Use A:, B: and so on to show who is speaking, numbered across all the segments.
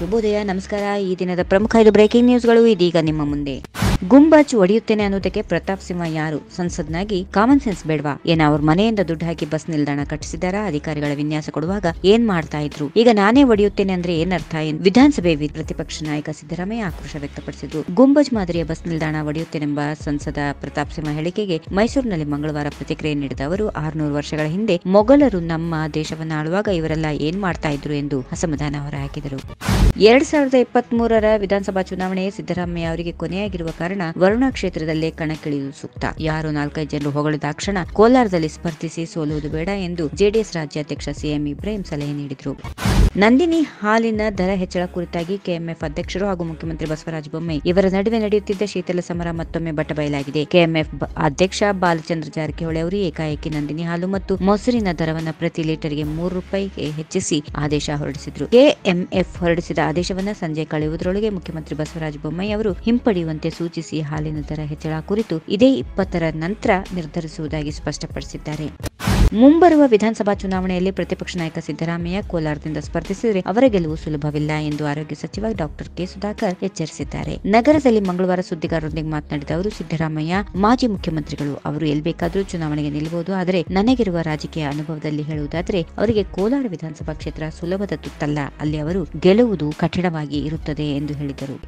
A: ಶುಭೋದಯ ನಮಸ್ಕಾರ ಈ ದಿನದ ಪ್ರಮುಖ ಐದು ಬ್ರೇಕಿಂಗ್ ನ್ಯೂಸ್ಗಳು ಇದೀಗ ನಿಮ್ಮ ಮುಂದೆ ಗುಂಬಾಚು ಒಡೆಯುತ್ತೇನೆ ಅನ್ನೋದಕ್ಕೆ ಪ್ರತಾಪ್ ಸಿಂಹ ಯಾರು ಸಂಸದ್ನಾಗಿ ಕಾಮನ್ ಸೆನ್ಸ್ ಬೇಡವಾ ಏನ ಅವ್ರ ಮನೆಯಿಂದ ದುಡ್ಡು ಹಾಕಿ ಬಸ್ ನಿಲ್ದಾಣ ಕಟ್ಟಿಸಿದಾರಾ ಅಧಿಕಾರಿಗಳ ವಿನ್ಯಾಸ ಕೊಡುವಾಗ ಏನ್ ಮಾಡ್ತಾ ಇದ್ರು ಈಗ ನಾನೇ ಒಡೆಯುತ್ತೇನೆ ಅಂದ್ರೆ ಏನರ್ಥ ಏನ್ ವಿಧಾನಸಭೆ ಪ್ರತಿಪಕ್ಷ ನಾಯಕ ಸಿದ್ದರಾಮಯ್ಯ ಆಕ್ರೋಶ ವ್ಯಕ್ತಪಡಿಸಿದ್ರು ಗುಂಬಜ್ ಮಾದರಿಯ ಬಸ್ ನಿಲ್ದಾಣ ಒಡೆಯುತ್ತೇನೆಂಬ ಸಂಸದ ಪ್ರತಾಪ್ ಸಿಂಹ ಹೇಳಿಕೆಗೆ ಮೈಸೂರಿನಲ್ಲಿ ಮಂಗಳವಾರ ಪ್ರತಿಕ್ರಿಯೆ ನೀಡಿದ ಅವರು ಆರುನೂರು ವರ್ಷಗಳ ಹಿಂದೆ ಮೊಘಲರು ನಮ್ಮ ದೇಶವನ್ನು ಆಳುವಾಗ ಇವರೆಲ್ಲ ಏನ್ ಮಾಡ್ತಾ ಇದ್ರು ಎಂದು ಅಸಮಾಧಾನ ಹೊರಹಾಕಿದರು ಎರಡ್ ಸಾವಿರದ ಇಪ್ಪತ್ತ್ ಮೂರರ ವಿಧಾನಸಭಾ ಚುನಾವಣೆ ಸಿದ್ದರಾಮಯ್ಯ ಅವರಿಗೆ ಕೊನೆಯಾಗಿರುವ ಕಾರಣ ವರುಣಾ ಕ್ಷೇತ್ರದಲ್ಲೇ ಕಣಕ್ಕಿಳಿಯುವುದು ಸೂಕ್ತ ಯಾರು ನಾಲ್ಕೈದು ಜನರು ತಕ್ಷಣ ಕೋಲಾರದಲ್ಲಿ ಸ್ಪರ್ಧಿಸಿ ಸೋಲುವುದು ಬೇಡ ಎಂದು ಜೆಡಿಎಸ್ ರಾಜ್ಯಾಧ್ಯಕ್ಷ ಸಿಎಂ ಇಬ್ರಾಹಿಂ ಸಲಹೆ ನೀಡಿದರು ನಂದಿನಿ ಹಾಲಿನ ದರ ಹೆಚ್ಚಳ ಕುರಿತಾಗಿ ಕೆಎಂಎಫ್ ಅಧ್ಯಕ್ಷರು ಹಾಗೂ ಮುಖ್ಯಮಂತ್ರಿ ಬಸವರಾಜ ಬೊಮ್ಮಾಯಿ ಇವರ ನಡುವೆ ನಡೆಯುತ್ತಿದ್ದ ಶೀತಲ ಸಮರ ಮತ್ತೊಮ್ಮೆ ಬಟಬಯಲಾಗಿದೆ ಕೆಎಂಎಫ್ ಅಧ್ಯಕ್ಷ ಬಾಲಚಂದ್ರ ಜಾರಕಿಹೊಳಿ ಅವರು ಏಕಾಏಕಿ ನಂದಿನಿ ಹಾಲು ಮತ್ತು ಮೊಸರಿನ ದರವನ್ನು ಪ್ರತಿ ಲೀಟರ್ಗೆ ಮೂರು ರೂಪಾಯಿಗೆ ಹೆಚ್ಚಿಸಿ ಆದೇಶ ಹೊರಡಿಸಿದರು ಕೆಎಂಎಫ್ ಹೊರಡಿಸಿದ ಆದೇಶವನ್ನು ಸಂಜೆ ಕಳೆಯುವುದರೊಳಗೆ ಮುಖ್ಯಮಂತ್ರಿ ಬಸವರಾಜ ಬೊಮ್ಮಾಯಿ ಅವರು ಹಿಂಪಡೆಯುವಂತೆ ಸೂಚಿಸಿ ಹಾಲಿನ ದರ ಹೆಚ್ಚಳ ಕುರಿತು ಇದೇ ಇಪ್ಪತ್ತರ ನಂತರ ನಿರ್ಧರಿಸುವುದಾಗಿ ಸ್ಪಷ್ಟಪಡಿಸಿದ್ದಾರೆ ಮುಂಬರುವ ವಿಧಾನಸಭಾ ಚುನಾವಣೆಯಲ್ಲಿ ಪ್ರತಿಪಕ್ಷ ನಾಯಕ ಸಿದ್ದರಾಮಯ್ಯ ಕೋಲಾರದಿಂದ ಸ್ಪರ್ಧಿಸಿದರೆ ಅವರ ಗೆಲುವು ಸುಲಭವಿಲ್ಲ ಎಂದು ಆರೋಗ್ಯ ಸಚಿವ ಡಾಕ್ಟರ್ ಕೆ ಸುಧಾಕರ್ ಎಚ್ಚರಿಸಿದ್ದಾರೆ ನಗರದಲ್ಲಿ ಮಂಗಳವಾರ ಸುದ್ದಿಗಾರರೊಂದಿಗೆ ಮಾತನಾಡಿದ ಅವರು ಸಿದ್ದರಾಮಯ್ಯ ಮಾಜಿ ಮುಖ್ಯಮಂತ್ರಿಗಳು ಅವರು ಎಲ್ಲಿ ಬೇಕಾದರೂ ಚುನಾವಣೆಗೆ ನಿಲ್ಲಬಹುದು ಆದರೆ ನನಗಿರುವ ರಾಜಕೀಯ ಅನುಭವದಲ್ಲಿ ಹೇಳುವುದಾದರೆ ಅವರಿಗೆ ಕೋಲಾರ ವಿಧಾನಸಭಾ ಕ್ಷೇತ್ರ ಸುಲಭದ ತುತ್ತಲ್ಲ ಅಲ್ಲಿ ಅವರು ಗೆಲುವುದು ಕಠಿಣವಾಗಿ ಇರುತ್ತದೆ ಎಂದು ಹೇಳಿದರು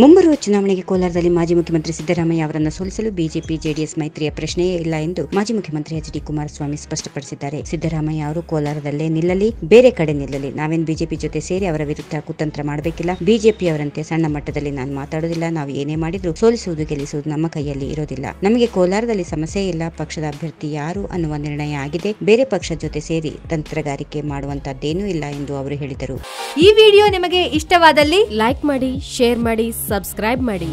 A: ಮುಂಬರುವ ಚುನಾವಣೆಗೆ ಕೋಲಾರದಲ್ಲಿ ಮಾಜಿ ಮುಖ್ಯಮಂತ್ರಿ ಸಿದ್ದರಾಮಯ್ಯ ಅವರನ್ನು ಸೋಲಿಸಲು ಬಿಜೆಪಿ ಜೆಡಿಎಸ್ ಮೈತ್ರಿಯ ಪ್ರಶ್ನೆಯೇ ಇಲ್ಲ ಎಂದು ಮಾಜಿ ಮುಖ್ಯಮಂತ್ರಿ ಎಚ್ ಡಿ ಕುಮಾರಸ್ವಾಮಿ ಸ್ಪಷ್ಟಪಡಿಸಿದ್ದಾರೆ ಸಿದ್ದರಾಮಯ್ಯ ಅವರು ಕೋಲಾರದಲ್ಲೇ ನಿಲ್ಲಲಿ ಬೇರೆ ಕಡೆ ನಿಲ್ಲಲಿ ನಾವೇನು ಬಿಜೆಪಿ ಜೊತೆ ಸೇರಿ ಅವರ ವಿರುದ್ಧ ಕುತಂತ್ರ ಮಾಡಬೇಕಿಲ್ಲ ಬಿಜೆಪಿ ಅವರಂತೆ ಸಣ್ಣ ಮಟ್ಟದಲ್ಲಿ ನಾನು ಮಾತಾಡೋದಿಲ್ಲ ನಾವು ಏನೇ ಮಾಡಿದ್ರು ಸೋಲಿಸುವುದು ಗೆಲ್ಲಿಸುವುದು ನಮ್ಮ ಕೈಯಲ್ಲಿ ಇರೋದಿಲ್ಲ ನಮಗೆ ಕೋಲಾರದಲ್ಲಿ ಸಮಸ್ಯೆ ಇಲ್ಲ ಪಕ್ಷದ ಅಭ್ಯರ್ಥಿ ಯಾರು ಅನ್ನುವ ನಿರ್ಣಯ ಆಗಿದೆ ಬೇರೆ ಪಕ್ಷ ಜೊತೆ ಸೇರಿ ತಂತ್ರಗಾರಿಕೆ ಮಾಡುವಂತದ್ದೇನೂ ಇಲ್ಲ ಎಂದು ಅವರು ಹೇಳಿದರು ಈ ವಿಡಿಯೋ ನಿಮಗೆ ಇಷ್ಟವಾದಲ್ಲಿ ಲೈಕ್ ಮಾಡಿ ಶೇರ್ ಮಾಡಿ ಸಬ್ಸ್ಕ್ರೈಬ್ ಮಾಡಿ